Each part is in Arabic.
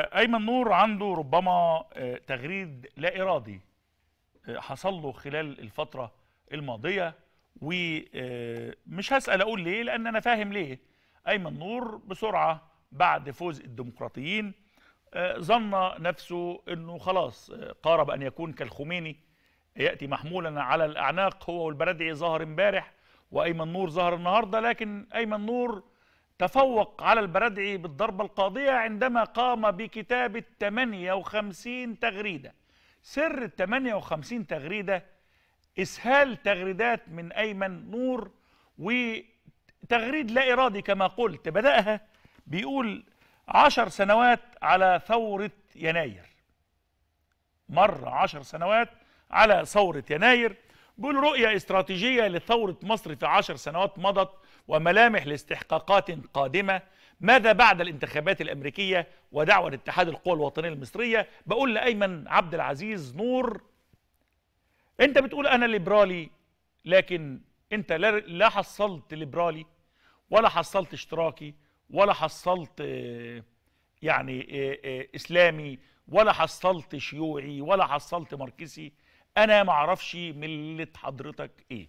ايمن نور عنده ربما آه، تغريد لا ارادي آه، حصل له خلال الفتره الماضيه ومش آه، هسال اقول ليه لان انا فاهم ليه ايمن نور بسرعه بعد فوز الديمقراطيين ظن نفسه انه خلاص قارب ان يكون كالخميني ياتي محمولا على الاعناق هو والبردعي ظهر امبارح وايمن نور ظهر النهارده لكن ايمن نور تفوق على البردعي بالضربة القاضية عندما قام بكتابة 58 تغريدة سر ال 58 تغريدة إسهال تغريدات من أيمن نور وتغريد لا إرادي كما قلت بدأها بيقول عشر سنوات على ثورة يناير مر عشر سنوات على ثورة يناير بيقول رؤية استراتيجية لثورة مصر في عشر سنوات مضت وملامح لاستحقاقات قادمة ماذا بعد الانتخابات الأمريكية ودعوة اتحاد القوى الوطنية المصرية بقول لأيمن عبد العزيز نور أنت بتقول أنا ليبرالي لكن أنت لا حصلت ليبرالي ولا حصلت اشتراكي ولا حصلت يعني آه، آه، إسلامي ولا حصلت شيوعي ولا حصلت ماركسي أنا معرفش ملة حضرتك إيه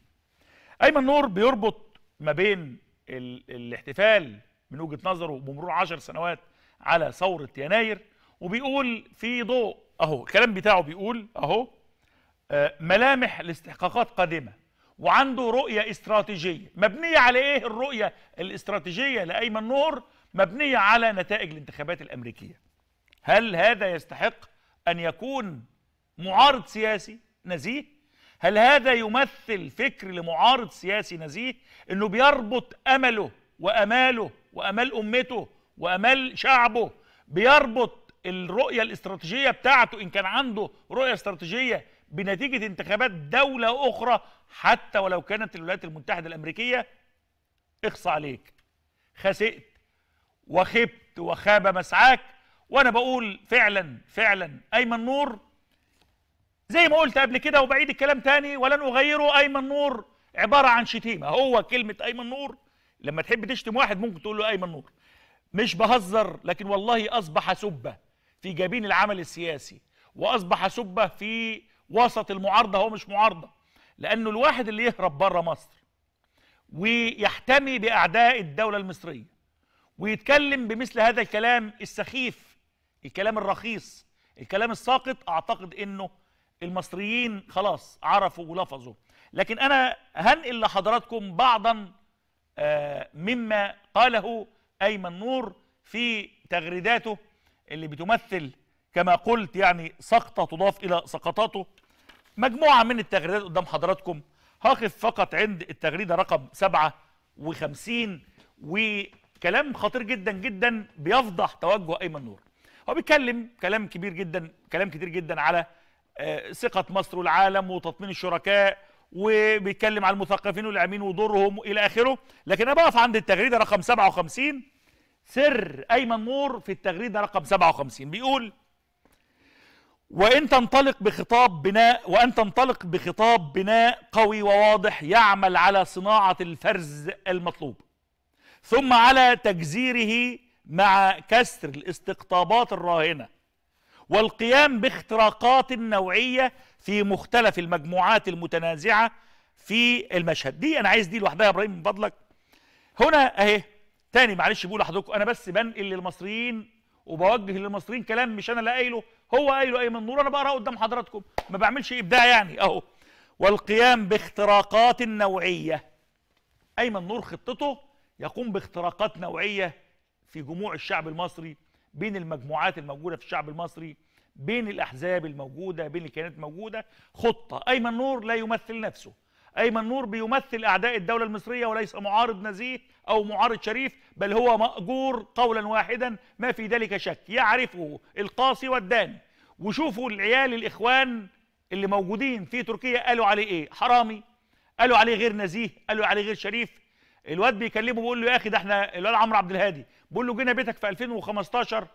أيمن نور بيربط ما بين الاحتفال من وجهه نظره بمرور 10 سنوات على ثوره يناير وبيقول في ضوء اهو الكلام بتاعه بيقول اهو آه، ملامح لاستحقاقات قادمه وعنده رؤيه استراتيجيه مبنيه على ايه الرؤيه الاستراتيجيه لايمن نور مبنيه على نتائج الانتخابات الامريكيه هل هذا يستحق ان يكون معارض سياسي نزيه هل هذا يمثل فكر لمعارض سياسي نزيه انه بيربط امله واماله وامال امته وامال شعبه بيربط الرؤيه الاستراتيجيه بتاعته ان كان عنده رؤيه استراتيجيه بنتيجه انتخابات دوله اخرى حتى ولو كانت الولايات المتحده الامريكيه اخص عليك خسئت وخبت وخاب مسعاك وانا بقول فعلا فعلا ايمن نور زي ما قلت قبل كده وبعيد الكلام تاني ولن اغيره ايمن نور عباره عن شتيمه هو كلمه ايمن نور لما تحب تشتم واحد ممكن تقول له ايمن نور مش بهزر لكن والله اصبح سبه في جبين العمل السياسي واصبح سبه في وسط المعارضه هو مش معارضه لانه الواحد اللي يهرب بره مصر ويحتمي باعداء الدوله المصريه ويتكلم بمثل هذا الكلام السخيف الكلام الرخيص الكلام الساقط اعتقد انه المصريين خلاص عرفوا ولفظوا لكن أنا هنقل لحضراتكم بعضا آه، مما قاله أيمن نور في تغريداته اللي بتمثل كما قلت يعني سقطة تضاف إلى سقطاته مجموعة من التغريدات قدام حضراتكم هقف فقط عند التغريدة رقم 57 وكلام خطير جدا جدا بيفضح توجه أيمن نور هو بيتكلم كلام كبير جدا كلام كتير جدا على ثقه مصر والعالم وتطمين الشركاء وبيتكلم على المثقفين واللاعبين ودورهم الى اخره لكن انا بقف عند التغريده رقم 57 سر ايمن نور في التغريده رقم 57 بيقول وان تنطلق بخطاب بناء وان تنطلق بخطاب بناء قوي وواضح يعمل على صناعه الفرز المطلوب ثم على تجزيره مع كسر الاستقطابات الراهنه والقيام باختراقات نوعية في مختلف المجموعات المتنازعة في المشهد دي أنا عايز دي لوحدها يا إبراهيم من فضلك هنا أهي تاني معلش بقول لحضرتك أنا بس بنقل للمصريين وبوجه للمصريين كلام مش أنا لا قايله هو قايله أيمن نور أنا بقراه قدام حضراتكم ما بعملش إبداع يعني أهو والقيام باختراقات نوعية أيمن نور خطته يقوم باختراقات نوعية في جموع الشعب المصري بين المجموعات الموجوده في الشعب المصري بين الاحزاب الموجوده بين الكيانات الموجوده خطه ايمن نور لا يمثل نفسه ايمن نور بيمثل اعداء الدوله المصريه وليس معارض نزيه او معارض شريف بل هو ماجور قولا واحدا ما في ذلك شك يعرفه القاصي والداني وشوفوا العيال الاخوان اللي موجودين في تركيا قالوا عليه ايه حرامي قالوا عليه غير نزيه قالوا عليه غير شريف الواد بيكلمه بيقول له يا اخي ده احنا الواد عمرو عبد الهادي بيقول له جينا بيتك في 2015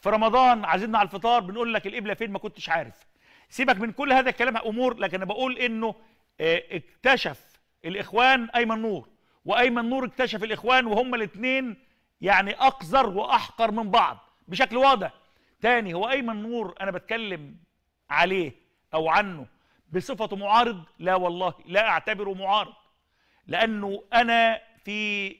في رمضان عايزيننا على الفطار بنقول لك القبله فين ما كنتش عارف سيبك من كل هذا الكلام امور لكن انا بقول انه آه، اكتشف الاخوان ايمن نور وايمن نور اكتشف الاخوان وهما الاثنين يعني اقذر واحقر من بعض بشكل واضح تاني هو ايمن نور انا بتكلم عليه او عنه بصفته معارض لا والله لا اعتبره معارض لانه انا في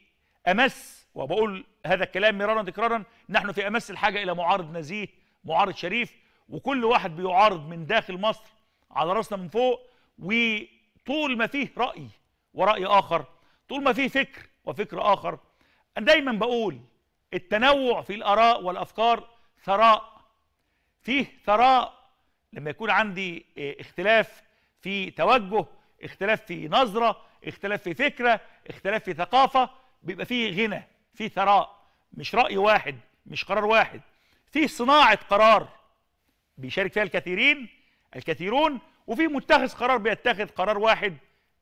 أمس وبقول هذا الكلام مرارا تكرارا نحن في أمس الحاجة إلى معارض نزيه معارض شريف وكل واحد بيعارض من داخل مصر على رأسنا من فوق وطول ما فيه رأي ورأي آخر طول ما فيه فكر وفكر آخر أنا دايما بقول التنوع في الآراء والأفكار ثراء فيه ثراء لما يكون عندي آه، اختلاف في توجه اختلاف في نظرة اختلاف في فكرة اختلاف في ثقافه بيبقى فيه غنى فيه ثراء مش راي واحد مش قرار واحد فيه صناعه قرار بيشارك فيها الكثيرين الكثيرون وفي متخذ قرار بيتخذ قرار واحد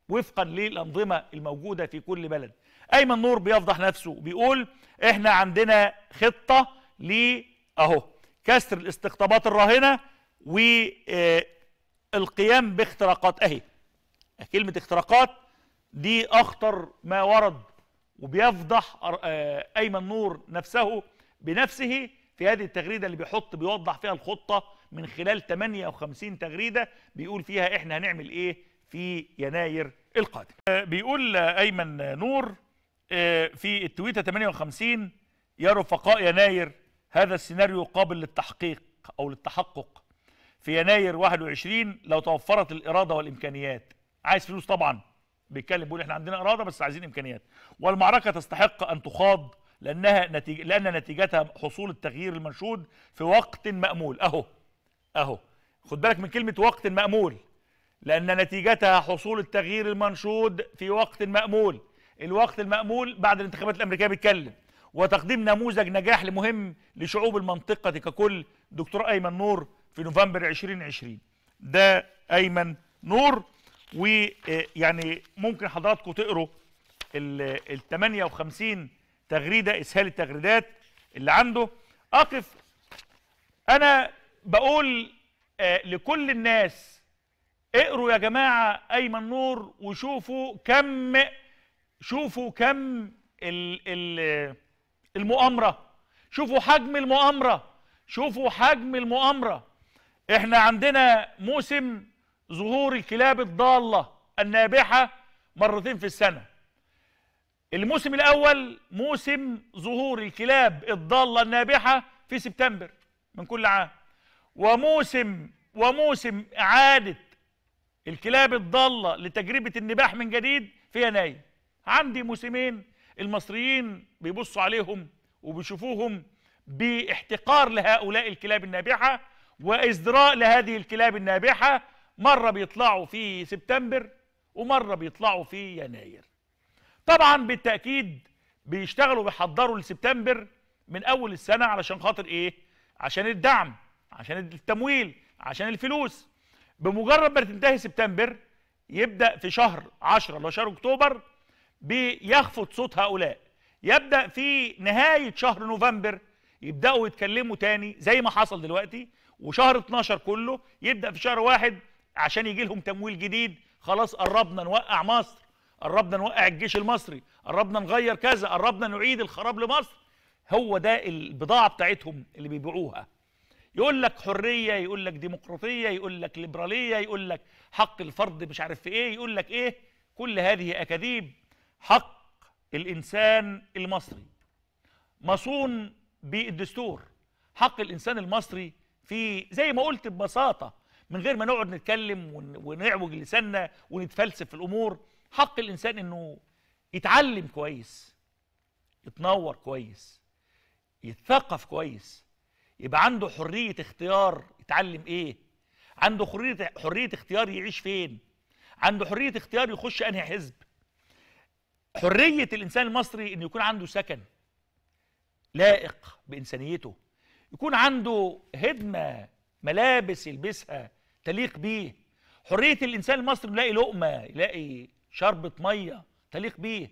وفقا للانظمه الموجوده في كل بلد ايمن نور بيفضح نفسه بيقول احنا عندنا خطه ل اهو كسر الاستقطابات الراهنه والقيام آه، باختراقات اهي كلمه اختراقات دي أخطر ما ورد وبيفضح آه، أيمن نور نفسه بنفسه في هذه التغريدة اللي بيحط بيوضح فيها الخطة من خلال 58 تغريدة بيقول فيها إحنا هنعمل إيه في يناير القادم آه، بيقول أيمن نور آه، في التويتة 58 يا رفقاء يناير هذا السيناريو قابل للتحقيق أو للتحقق في يناير 21 لو توفرت الإرادة والإمكانيات عايز فلوس طبعا بيتكلم بيقول احنا عندنا اراده بس عايزين امكانيات والمعركه تستحق ان تخاض لانها نتيجة لان نتيجتها حصول التغيير المنشود في وقت مامول اهو اهو خد بالك من كلمه وقت مامول لان نتيجتها حصول التغيير المنشود في وقت مامول الوقت المامول بعد الانتخابات الامريكيه بيتكلم وتقديم نموذج نجاح لمهم لشعوب المنطقه ككل دكتور ايمن نور في نوفمبر 2020 ده ايمن نور ويعني آه، ممكن حضراتكم تقروا ال 58 تغريده اسهال التغريدات اللي عنده اقف انا بقول آه، لكل الناس اقروا يا جماعه ايمن نور وشوفوا كم شوفوا كم ال المؤامره شوفوا حجم المؤامره شوفوا حجم المؤامره احنا عندنا موسم ظهور الكلاب الضالة النابحة مرتين في السنة الموسم الأول موسم ظهور الكلاب الضالة النابحة في سبتمبر من كل عام وموسم وموسم إعادة الكلاب الضالة لتجربة النباح من جديد في يناير عندي موسمين المصريين بيبصوا عليهم وبيشوفوهم باحتقار لهؤلاء الكلاب النابحة وإزدراء لهذه الكلاب النابحة مرة بيطلعوا في سبتمبر ومرة بيطلعوا في يناير طبعا بالتأكيد بيشتغلوا بيحضروا لسبتمبر من أول السنة علشان خاطر إيه؟ عشان الدعم عشان التمويل عشان الفلوس بمجرد ما تنتهي سبتمبر يبدأ في شهر 10 اللي هو شهر أكتوبر بيخفض صوت هؤلاء يبدأ في نهاية شهر نوفمبر يبدأوا يتكلموا تاني زي ما حصل دلوقتي وشهر 12 كله يبدأ في شهر واحد عشان يجي لهم تمويل جديد خلاص قربنا نوقع مصر قربنا نوقع الجيش المصري قربنا نغير كذا قربنا نعيد الخراب لمصر هو ده البضاعة بتاعتهم اللي بيبيعوها يقول لك حرية يقول لك ديمقراطية يقول لك ليبرالية يقول لك حق الفرد مش عارف في ايه يقول لك ايه كل هذه أكاذيب حق الإنسان المصري مصون بالدستور حق الإنسان المصري في زي ما قلت ببساطة من غير ما نقعد نتكلم ونعوج لساننا ونتفلسف في الامور حق الانسان انه يتعلم كويس يتنور كويس يتثقف كويس يبقى عنده حريه اختيار يتعلم ايه عنده حريه حريه اختيار يعيش فين عنده حريه اختيار يخش انهي حزب حريه الانسان المصري انه يكون عنده سكن لائق بانسانيته يكون عنده هدمه ملابس يلبسها تليق بيه حريه الانسان المصري يلاقي لقمه يلاقي شربه ميه تليق بيه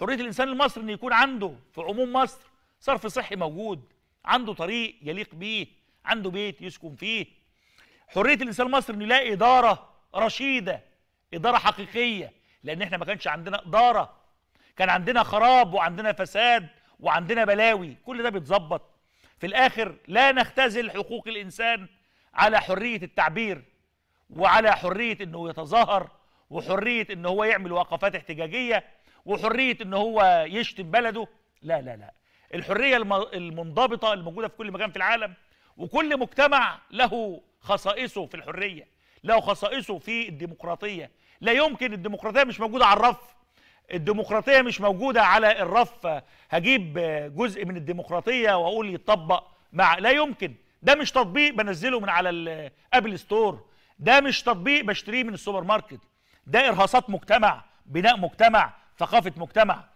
حريه الانسان المصري ان يكون عنده في عموم مصر صرف صحي موجود عنده طريق يليق بيه عنده بيت يسكن فيه حريه الانسان المصري ان يلاقي اداره رشيده اداره حقيقيه لان احنا ما كانش عندنا اداره كان عندنا خراب وعندنا فساد وعندنا بلاوي كل ده بيتظبط في الاخر لا نختزل حقوق الانسان على حريه التعبير وعلى حرية انه يتظاهر وحرية انه هو يعمل وقفات احتجاجية وحرية انه هو يشتم بلده لا لا لا الحرية المنضبطة الموجودة في كل مكان في العالم وكل مجتمع له خصائصه في الحرية له خصائصه في الديمقراطية لا يمكن الديمقراطية مش موجودة على الرف الديمقراطية مش موجودة على الرف هجيب جزء من الديمقراطية وأقول يتطبق مع لا يمكن ده مش تطبيق بنزله من على الابل ستور ده مش تطبيق بشتريه من السوبر ماركت ده ارهاصات مجتمع بناء مجتمع ثقافه مجتمع